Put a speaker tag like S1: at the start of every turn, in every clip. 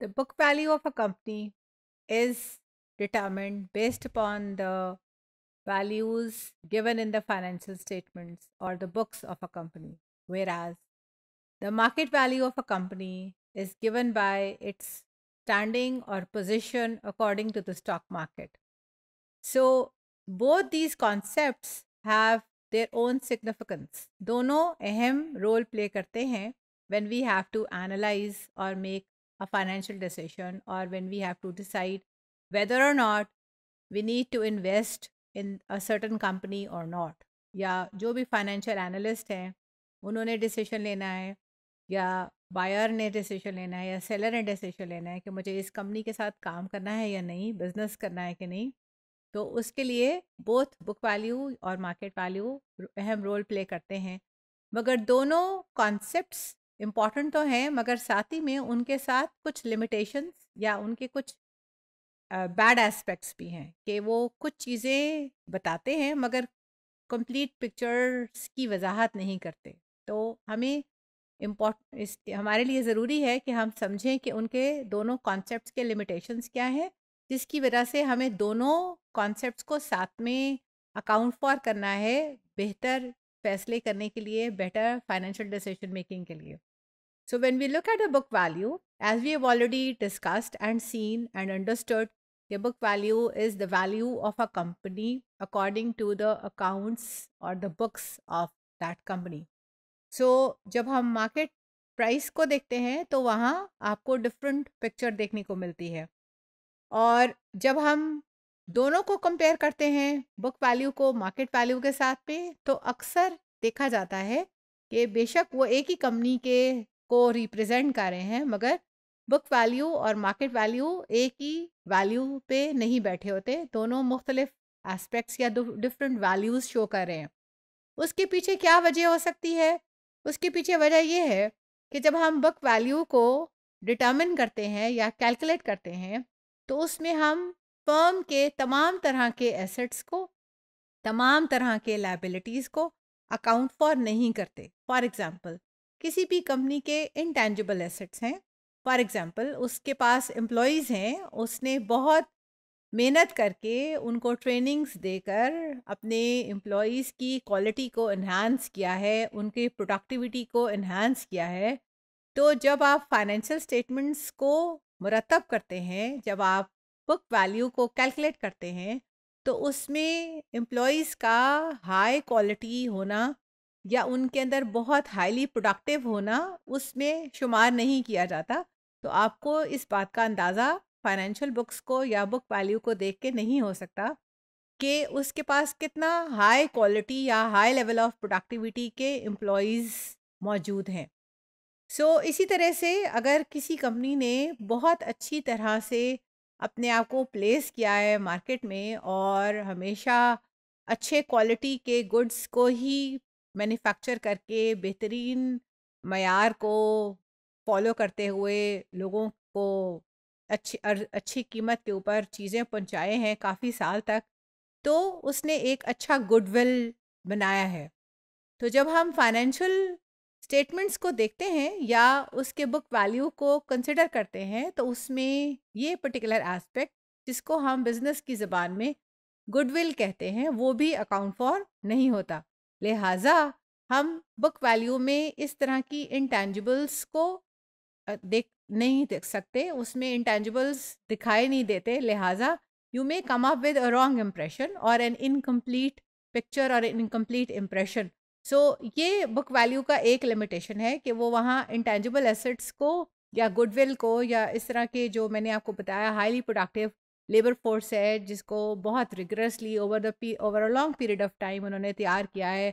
S1: the book value of a company is determined based upon the values given in the financial statements or the books of a company, whereas the market value of a company is given by its standing or position according to the stock market. So, both these concepts have their own significance. दोनों अहम role play करते हैं when we have to analyze or make a financial decision or when we have to decide whether or not we need to invest in a certain company or not या जो भी financial analyst हैं उन्होंने decision लेना है या buyer ने decision लेना है या सेलर ने डिसीजन लेना है कि मुझे इस कंपनी के साथ काम करना है या नहीं बिजनेस करना है कि नहीं तो उसके लिए बोथ बुक वैल्यू और मार्केट वैल्यू अहम रोल प्ले करते हैं मगर दोनों कॉन्सेप्ट्स इम्पॉर्टेंट तो हैं मगर साथ ही में उनके साथ कुछ लिमिटेशंस या उनके कुछ बैड एस्पेक्ट्स भी हैं कि वो कुछ चीज़ें बताते हैं मगर कंप्लीट पिक्चर्स की वजाहत नहीं करते तो हमें इम्पोर्ट हमारे लिए ज़रूरी है कि हम समझें कि उनके दोनों कॉन्सेप्ट्स के लिमिटेशंस क्या हैं जिसकी वजह से हमें दोनों कॉन्सेप्ट्स को साथ में अकाउंट फॉर करना है बेहतर फैसले करने के लिए बेटर फाइनेंशियल डिसीजन मेकिंग के लिए So, when we look at a book value, as we have already discussed and seen and understood, the book value is the value of a company according to the accounts or the books of that company. So, जब हम market price को देखते हैं तो वहाँ आपको different picture देखने को मिलती है और जब हम दोनों को compare करते हैं book value को market value के साथ में तो अक्सर देखा जाता है कि बेशक वो एक ही कंपनी के को रिप्रेजेंट कर रहे हैं मगर बुक वैल्यू और मार्केट वैल्यू एक ही वैल्यू पे नहीं बैठे होते दोनों मुख्तलिफ एस्पेक्ट्स या डिफरेंट वैल्यूज़ शो कर रहे हैं उसके पीछे क्या वजह हो सकती है उसके पीछे वजह यह है कि जब हम बुक वैल्यू को डिटर्मिन करते हैं या कैलकुलेट करते हैं तो उसमें हम फर्म के तमाम तरह के एसेट्स को तमाम तरह के लाइबिलिटीज़ को अकाउंट फॉर नहीं करते फॉर एग्ज़ाम्पल किसी भी कंपनी के इनटेंजिबल एसेट्स हैं फॉर एग्ज़ाम्पल उसके पास एम्प्लॉयज़ हैं उसने बहुत मेहनत करके उनको ट्रेनिंग्स देकर अपने एम्प्लॉयज़ की क्वालिटी को इन्हांस किया है उनकी प्रोडक्टिविटी को इन्हांस किया है तो जब आप फाइनेंशियल स्टेटमेंट्स को मुरतब करते हैं जब आप बुक वैल्यू को कैलकुलेट करते हैं तो उसमें एम्प्लॉयज़ का हाई क्वालिटी होना या उनके अंदर बहुत हाईली प्रोडक्टिव होना उसमें शुमार नहीं किया जाता तो आपको इस बात का अंदाज़ा फाइनेंशियल बुक्स को या बुक वैल्यू को देख के नहीं हो सकता कि उसके पास कितना हाई क्वालिटी या हाई लेवल ऑफ प्रोडक्टिविटी के एम्प्लॉज़ मौजूद हैं सो so, इसी तरह से अगर किसी कंपनी ने बहुत अच्छी तरह से अपने आप को प्लेस किया है मार्केट में और हमेशा अच्छे क्वालिटी के गुड्स को ही मैन्युफैक्चर करके बेहतरीन मैार को फॉलो करते हुए लोगों को अच्छी अच्छी कीमत के ऊपर चीज़ें पहुंचाए हैं काफ़ी साल तक तो उसने एक अच्छा गुडविल बनाया है तो जब हम फाइनेंशियल स्टेटमेंट्स को देखते हैं या उसके बुक वैल्यू को कंसिडर करते हैं तो उसमें ये पर्टिकुलर एस्पेक्ट जिसको हम बिजनेस की ज़बान में गुडविल कहते हैं वो भी अकाउंट फॉर नहीं होता लिहाजा हम बुक वैल्यू में इस तरह की इंटेंजिबल्स को देख नहीं देख सकते उसमें इंटेंजिबल्स दिखाई नहीं देते लिहाजा you may come up with a wrong impression और एन इनकम्प्लीट पिक्चर और इनकम्प्लीट इम्प्रेशन सो ये बुक वैल्यू का एक लिमिटेशन है कि वो वहाँ इंटेंजिबल एसेट्स को या गुडविल को या इस तरह के जो मैंने आपको बताया हाईली प्रोडक्टिव लेबर फोर्स है जिसको बहुत rigorously over the over a long period of time उन्होंने तैयार किया है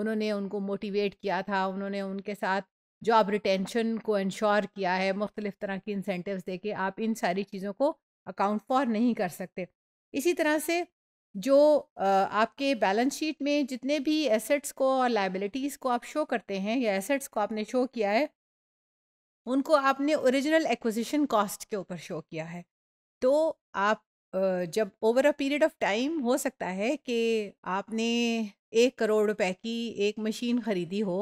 S1: उन्होंने उनको मोटिवेट किया था उन्होंने उनके साथ जॉब रिटेंशन को इंश्योर किया है मुख्तलिफ तरह की इंसेंटिवस दे के आप इन सारी चीज़ों को अकाउंट फॉर नहीं कर सकते इसी तरह से जो आपके बैलेंस शीट में जितने भी एसेट्स को और लाइबिलिटीज़ को आप शो करते हैं या एसेट्स को आपने शो किया है उनको आपने ओरिजिनल एक्विजिशन कॉस्ट के ऊपर शो किया है तो आप जब over a period of time हो सकता है कि आपने एक करोड़ रुपए की एक मशीन खरीदी हो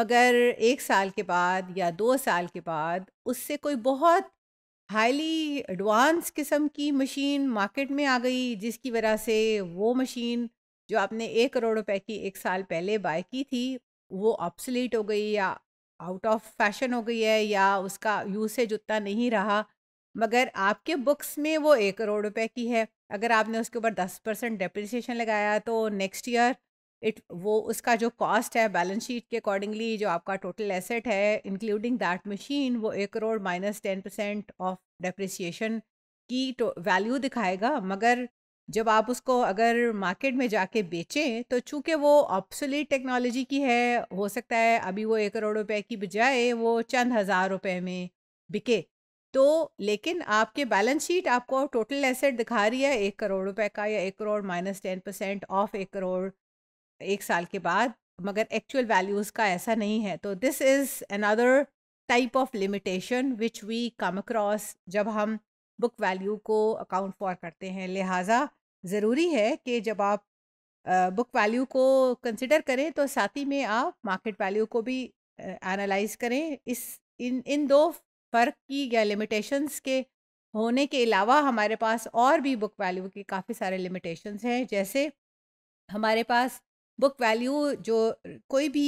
S1: मगर एक साल के बाद या दो साल के बाद उससे कोई बहुत हाईली एडवांस किस्म की मशीन मार्केट में आ गई जिसकी वजह से वो मशीन जो आपने एक करोड़ रुपए की एक साल पहले बाय की थी वो ऑप्सलीट हो गई या आउट ऑफ फैशन हो गई है या उसका यूसेज उतना नहीं रहा मगर आपके बुक्स में वो एक करोड़ रुपए की है अगर आपने उसके ऊपर दस परसेंट डेप्रिसिएशन लगाया तो नेक्स्ट ईयर इट वो उसका जो कॉस्ट है बैलेंस शीट के अकॉर्डिंगली जो आपका टोटल एसेट है इंक्लूडिंग दैट मशीन वो एक crore minus ten percent of depreciation की वैल्यू दिखाएगा मगर जब आप उसको अगर मार्केट में जाके बेचें तो चूंकि वो ऑप्सोलीट टेक्नोलॉजी की है हो सकता है अभी वो एक करोड़ रुपए की बजाय वो चंद हज़ार रुपए में बिके तो लेकिन आपके बैलेंस शीट आपको टोटल एसेट दिखा रही है एक करोड़ रुपए का या एक crore minus ten percent of एक करोड़ एक साल के बाद मगर एक्चुअल वैल्यूज़ का ऐसा नहीं है तो this is another type of limitation which we come across जब हम बुक वैल्यू को अकाउंट फॉर करते हैं लिहाजा ज़रूरी है कि जब आप बुक वैल्यू को कंसिडर करें तो साथ ही में आप मार्केट वैल्यू को भी एनालाइज करें इस इन इन दो फ़र्क की या लिमिटेशंस के होने के अलावा हमारे पास और भी बुक वैल्यू के काफ़ी सारे लिमिटेशंस हैं जैसे हमारे पास बुक वैल्यू जो कोई भी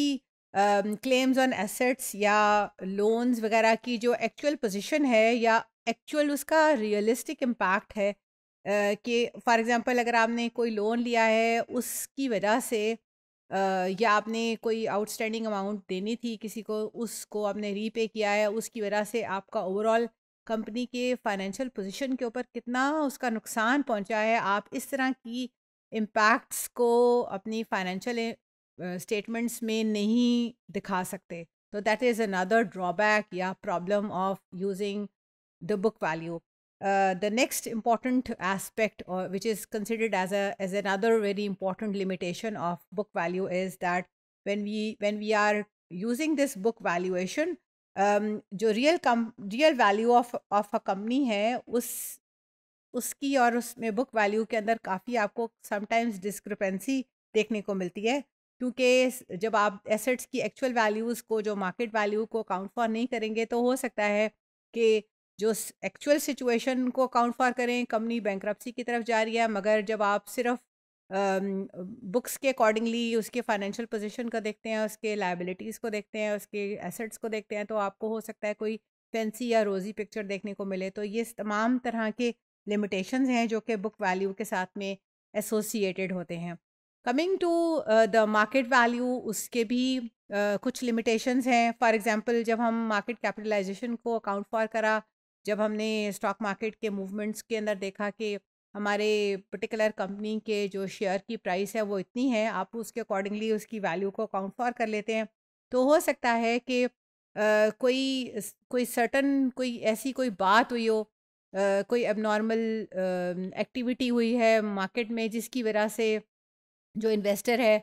S1: क्लेम्स ऑन एसेट्स या लोन्स वगैरह की जो एक्चुअल पोजीशन है या एक्चुअल उसका रियलिस्टिक इम्पैक्ट है uh, कि फॉर एग्जांपल अगर आपने कोई लोन लिया है उसकी वजह से अ, या आपने कोई आउटस्टैंडिंग अमाउंट देनी थी किसी को उसको आपने रीपे किया है उसकी वजह से आपका ओवरऑल कंपनी के फाइनेंशियल पोजीशन के ऊपर कितना उसका नुकसान पहुंचा है आप इस तरह की इम्पैक्ट्स को अपनी फाइनेंशियल स्टेटमेंट्स में नहीं दिखा सकते तो दैट इज़ अनदर ड्रॉबैक या problem of using the book value the next important aspect or which is considered as a as another very important limitation of book value is that when we when we are using this book valuation um, jo real com, real value of of a company hai us uski aur usme book value ke andar kafi aapko sometimes discrepancy dekhne ko milti hai क्योंकि जब आप assets की actual values को जो market value को count for नहीं करेंगे तो हो सकता है कि जो एक्चुअल सिचुएशन को अकाउंट फॉर करें कंपनी बैंक की तरफ जा रही है मगर जब आप सिर्फ बुक्स के अकॉर्डिंगली उसके फाइनेंशियल पोजीशन को देखते हैं उसके लाइबिलिटीज़ को देखते हैं उसके एसेट्स को देखते हैं तो आपको हो सकता है कोई फैंसी या रोज़ी पिक्चर देखने को मिले तो ये तमाम तरह के लिमिटेशन हैं जो कि बुक वैल्यू के साथ में एसोसिएटेड होते हैं coming to the market value उसके भी uh, कुछ लिमिटेशंस हैं फॉर एग्जांपल जब हम मार्केट कैपिटलाइजेशन को अकाउंट फॉर करा जब हमने स्टॉक मार्केट के मूवमेंट्स के अंदर देखा कि हमारे पर्टिकुलर कंपनी के जो शेयर की प्राइस है वो इतनी है आप उसके अकॉर्डिंगली उसकी वैल्यू को काउंटफॉर फॉर कर लेते हैं तो हो सकता है कि आ, कोई कोई सर्टन कोई ऐसी कोई बात हुई हो आ, कोई एबनॉर्मल एक्टिविटी हुई है मार्केट में जिसकी वजह से जो इन्वेस्टर है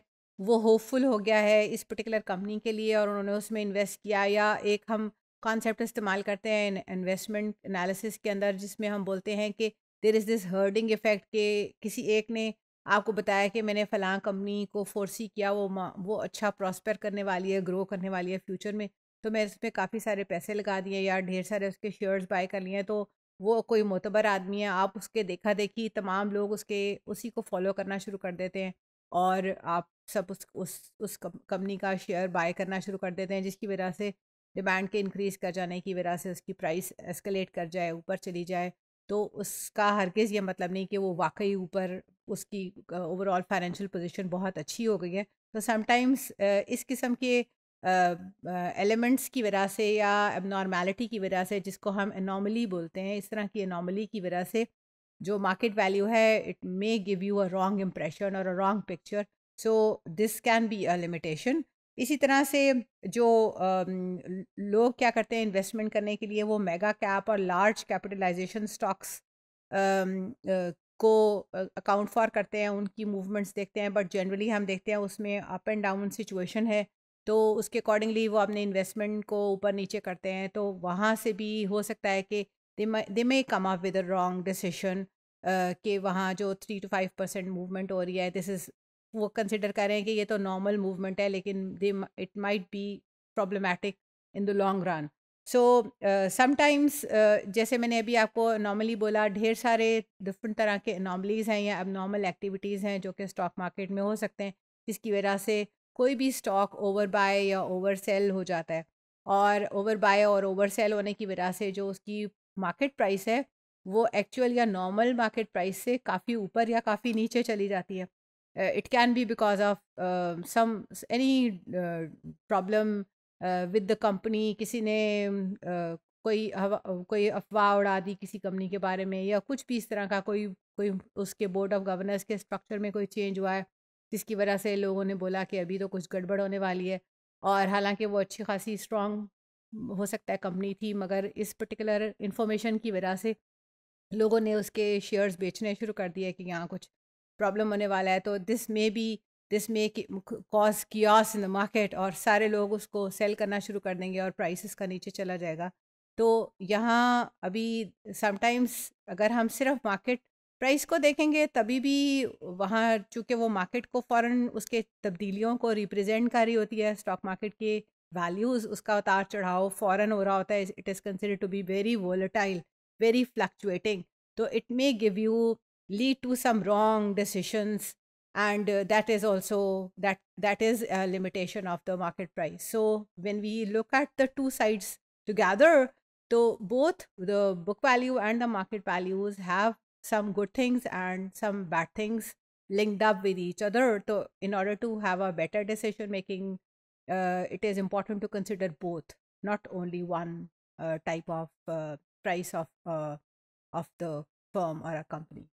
S1: वो होपफुल हो गया है इस पर्टिकुलर कंपनी के लिए और उन्होंने उसमें इन्वेस्ट किया या एक हम कॉन्सेप्ट इस्तेमाल करते हैं इन्वेस्टमेंट एनालिसिस के अंदर जिसमें हम बोलते हैं कि there is this herding effect के किसी एक ने आपको बताया कि मैंने फ़लाँ कंपनी को फोर्सी किया वो वो अच्छा प्रॉस्पेर करने वाली है ग्रो करने वाली है फ्यूचर में तो मैं पर काफ़ी सारे पैसे लगा दिए या ढेर सारे उसके शेयर्स बाय कर लिए हैं तो वो कोई मोतबर आदमी है आप उसके देखा देखी तमाम लोग उसके उसी को फॉलो करना शुरू कर देते हैं और आप सब उस उस उस कंपनी का शेयर बाय करना शुरू कर देते हैं जिसकी वजह से डिमांड के इंक्रीज़ कर जाने की वजह से उसकी प्राइस एस्केलेट कर जाए ऊपर चली जाए तो उसका हरगिज़ ये मतलब नहीं कि वो वाकई ऊपर उसकी ओवरऑल फाइनेंशियल पोजीशन बहुत अच्छी हो गई है तो समटाइम्स इस किस्म के एलिमेंट्स की वजह से या एबनॉर्मेलिटी की वजह से जिसको हम एनॉमली बोलते हैं इस तरह की अनोमली की वजह से जो मार्केट वैल्यू है it may give you a wrong impression और a wrong picture so this can be a limitation इसी तरह से जो लोग क्या करते हैं इन्वेस्टमेंट करने के लिए वो मेगा कैप और लार्ज कैपिटलाइजेशन स्टॉक्स को अकाउंट फॉर करते हैं उनकी मूवमेंट्स देखते हैं बट जनरली हम देखते हैं उसमें अप एंड डाउन सिचुएशन है तो उसके अकॉर्डिंगली वो अपने इन्वेस्टमेंट को ऊपर नीचे करते हैं तो वहाँ से भी हो सकता है कि they may come up with wrong decision के वहाँ जो three two five percent movement हो रही है दिस इज़ वो कंसिडर करें कि ये तो नॉर्मल मूवमेंट है लेकिन they it might be problematic in the long run so sometimes जैसे मैंने अभी आपको नॉर्मली बोला ढेर सारे डिफरेंट तरह के नॉर्मलीज़ हैं या अब नॉर्मल एक्टिविटीज़ हैं जो कि स्टॉक मार्केट में हो सकते हैं जिसकी वजह से कोई भी स्टॉक ओवर बाय या ओवर सेल हो जाता है और ओवर बाय और ओवर सेल होने की वजह से जो उसकी मार्केट प्राइस है वो एक्चुअल या नॉर्मल मार्केट प्राइस से काफ़ी ऊपर या काफ़ी नीचे चली जाती है Uh, it can be because of uh, some any uh, problem uh, with the company किसी ने uh, कोई कोई अफवाह उड़ा दी किसी कंपनी के बारे में या कुछ भी इस तरह का कोई कोई उसके बोर्ड ऑफ गवर्नर्स के स्ट्रक्चर में कोई चेंज हुआ है जिसकी वजह से लोगों ने बोला कि अभी तो कुछ गड़बड़ होने वाली है और हालांकि वो अच्छी खासी स्ट्रॉन्ग हो सकता है कंपनी थी मगर इस पर्टिकुलर इंफॉर्मेशन की वजह से लोगों ने उसके शेयर्स बेचने शुरू कर दिए कि यहाँ कुछ प्रॉब्लम होने वाला है तो this may be this may cause chaos in the market और सारे लोग उसको सेल करना शुरू कर देंगे और प्राइसेस का नीचे चला जाएगा तो यहाँ अभी समटाइम्स अगर हम सिर्फ मार्केट प्राइस को देखेंगे तभी भी वहाँ चूँकि वो मार्केट को फ़ौर उसके तब्दीलियों को रिप्रेजेंट कर रही होती है स्टॉक मार्केट के वैल्यूज़ उसका उतार चढ़ाव फ़ौर हो रहा होता है it is consider to be very volatile very fluctuating तो it may give you lead to some wrong decisions and uh, that is also that that is a limitation of the market price so when we look at the two sides together so both the book value and the market values have some good things and some bad things linked up with each other so in order to have a better decision making uh, it is important to consider both not only one uh, type of uh, price of uh, of the firm or a company